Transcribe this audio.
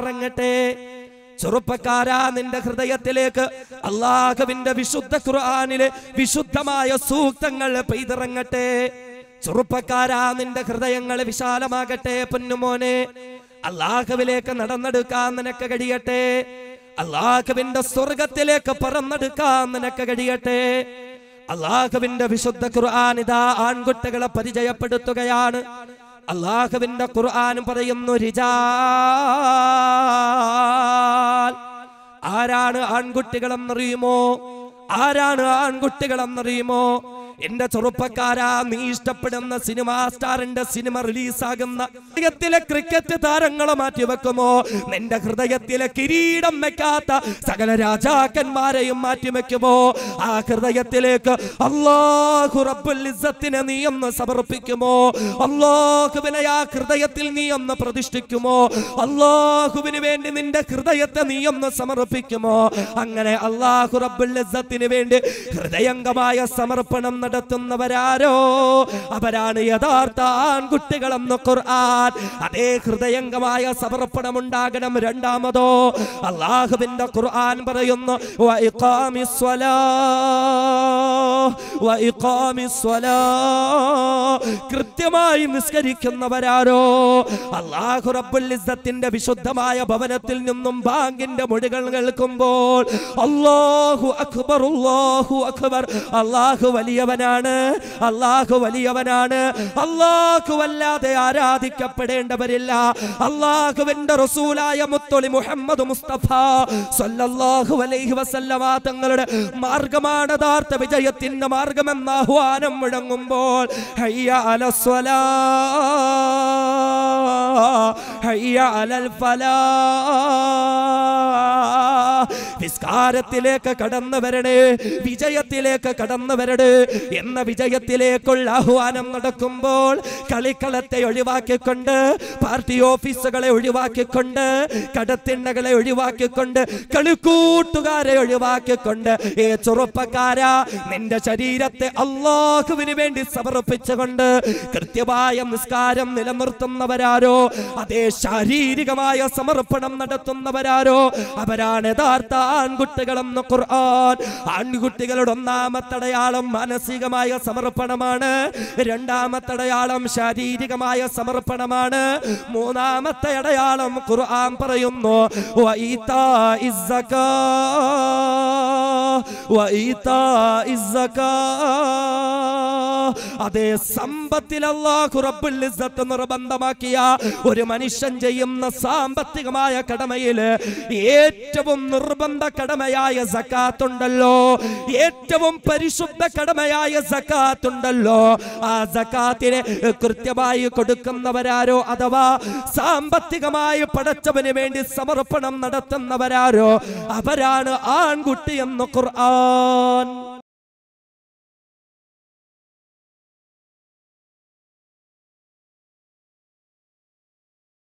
ഇറങ്ങട്ടെ ചെറുപ്പക്കാരാ നിന്റെ ഹൃദയത്തിലേക്ക് അള്ളാഹുവിന്റെ വിശുദ്ധ ഖുർആാനിലെ വിശുദ്ധമായ സൂക്തങ്ങൾ പെയ്തിറങ്ങട്ടെ ചെറുപ്പക്കാരാ നിന്റെ ഹൃദയങ്ങൾ വിശാലമാകട്ടെ പൊന്നുമോനെ അള്ളാഹുവിലേക്ക് നടന്നെടുക്കാൻ നിനക്ക് കഴിയട്ടെ അള്ളാഹുവിന്റെ സ്വർഗത്തിലേക്ക് പറന്നെടുക്കാൻ നിനക്ക് കഴിയട്ടെ അള്ളാഹുവിന്റെ വിശുദ്ധ ഖുർആാനിതാ ആൺകുട്ടികളെ പരിചയപ്പെടുത്തുകയാണ് അള്ളാഹുവിന്റെ ഖുർആാനും പറയുന്നു റിജാൽ ആരാണ് ആൺകുട്ടികളെന്നറിയുമോ ആരാണ് ആൺകുട്ടികളെന്നറിയുമോ എന്റെ ചെറുപ്പക്കാരാ നീ ഇഷ്ടപ്പെടുന്ന സിനിമ സ്റ്റാറിന്റെ സിനിമ റിലീസാകുന്ന ഹൃദയത്തിലെ ക്രിക്കറ്റ് താരങ്ങളെ മാറ്റി വെക്കുമോ നിന്റെ ഹൃദയത്തിലെ കിരീടം വെക്കാത്ത സകല രാജാക്കന്മാരെയും മാറ്റി വെക്കുമോ ആ ഹൃദയത്തിലേക്ക് അള്ളാഹുറബുലിസത്തിനെ നീ ഒന്ന് സമർപ്പിക്കുമോ അള്ളാഹുവിനെ ആ ഹൃദയത്തിൽ നീ ഒന്ന് പ്രതിഷ്ഠിക്കുമോ അള്ളാഹുവിന് വേണ്ടി നിന്റെ ഹൃദയത്തെ നീ ഒന്ന് സമർപ്പിക്കുമോ അങ്ങനെ അള്ളാഹുറബുലിസത്തിന് വേണ്ടി ഹൃദയംഗമായ സമർപ്പണം നടത്തുന്നവരാരോ അവരാണ് യഥാർത്ഥ ആൺകുട്ടികളെന്ന് ഖുർആൻ അതേ ഹൃദയംഗമായ സമർപ്പണമുണ്ടാകണം രണ്ടാമതോ അള്ളാഹുവിന്റെ ഖുർആൻ പറയുന്നു കൃത്യമായി നിസ്കരിക്കുന്നവരാരോ അള്ളാഹു റബ്ബുൽ വിശുദ്ധമായ ഭവനത്തിൽ നിന്നും ബാങ്കിന്റെ മൊഴികൾ കേൾക്കുമ്പോൾ അള്ളാഹു അക്ബർ അള്ളാഹു അക്ബർ അള്ളാഹു വലിയവനാണ് അള്ളാഹു വലിയവനാണ് അള്ളാഹു വല്ലാതെ ആരാധിക്കപ്പെടേണ്ടവരില്ല അള്ളാഹുവിന്റെ റസൂലായ മുത്തൊളി മുഹമ്മദ് മുസ്തഫ സല്ലല്ലാഹു അലൈഹി വസല്ലമ തങ്ങളുടെ മാർഗമാണ് യഥാർത്ഥ വിജയത്തിന്റെ മാർഗം നൽകുമെന്ന ആഹ്വാനം മുഴങ്ങുമ്പോൾ ഹയ്യാലസ്വലാ ഹയ്യാലൽ അലൽ ഫലാ നിസ്കാരത്തിലേക്ക് കടന്നു വരണേ വിജയത്തിലേക്ക് കടന്നു വരണേ എന്ന വിജയത്തിലേക്കുള്ള ആഹ്വാനം നടക്കുമ്പോൾ കളിക്കളത്തെ ഒഴിവാക്കിക്കൊണ്ട് പാർട്ടി ഓഫീസുകളെ ഒഴിവാക്കിക്കൊണ്ട് കടത്തിണ്ണകളെ ഒഴിവാക്കിക്കൊണ്ട് കളിക്കൂട്ടുകാരെ ഒഴിവാക്കിക്കൊണ്ട് ഏ ചെറുപ്പക്കാരാ നിന്റെ ശരീരത്തെ അള്ളാഹുവിന് വേണ്ടി സമർപ്പിച്ചുകൊണ്ട് കൃത്യമായ നിസ്കാരം നിലനിർത്തുന്നവരാരോ അതേ ശാരീരികമായ സമർപ്പണം നടത്തുന്നവരാരോ അവരാണ് യഥാർത്ഥ ആൺകുട്ടികളെന്ന് ഖുർആൻ ആൺകുട്ടികളുടെ ഒന്നാമത്തെ അടയാളം മാനസികമായ സമർപ്പണമാണ് രണ്ടാമത്തെ അടയാളം ശാരീരികമായ സമർപ്പണമാണ് മൂന്നാമത്തെ അടയാളം ഖുർആൻ പറയുന്നു വൈതാ ഇസ്സകാ അതേ സമ്പത്തിൽ അള്ളാഹു റബ്ബുൽ ഇസ്സത്ത് നിർബന്ധമാക്കിയ ഒരു മനുഷ്യൻ ചെയ്യുന്ന സാമ്പത്തികമായ കടമയിൽ ഏറ്റവും നിർബന്ധ കടമയായ സക്കാത്ത് ഉണ്ടല്ലോ ഏറ്റവും പരിശുദ്ധ കടമയായ സക്കാത്ത് ഉണ്ടല്ലോ ആ സക്കാത്തിനെ കൃത്യമായി കൊടുക്കുന്നവരാരോ അഥവാ സാമ്പത്തികമായി പടച്ചവന് വേണ്ടി സമർപ്പണം നടത്തുന്നവരാരോ അവരാണ് ആൺകുട്ടി എന്ന് ഖുർആൻ อน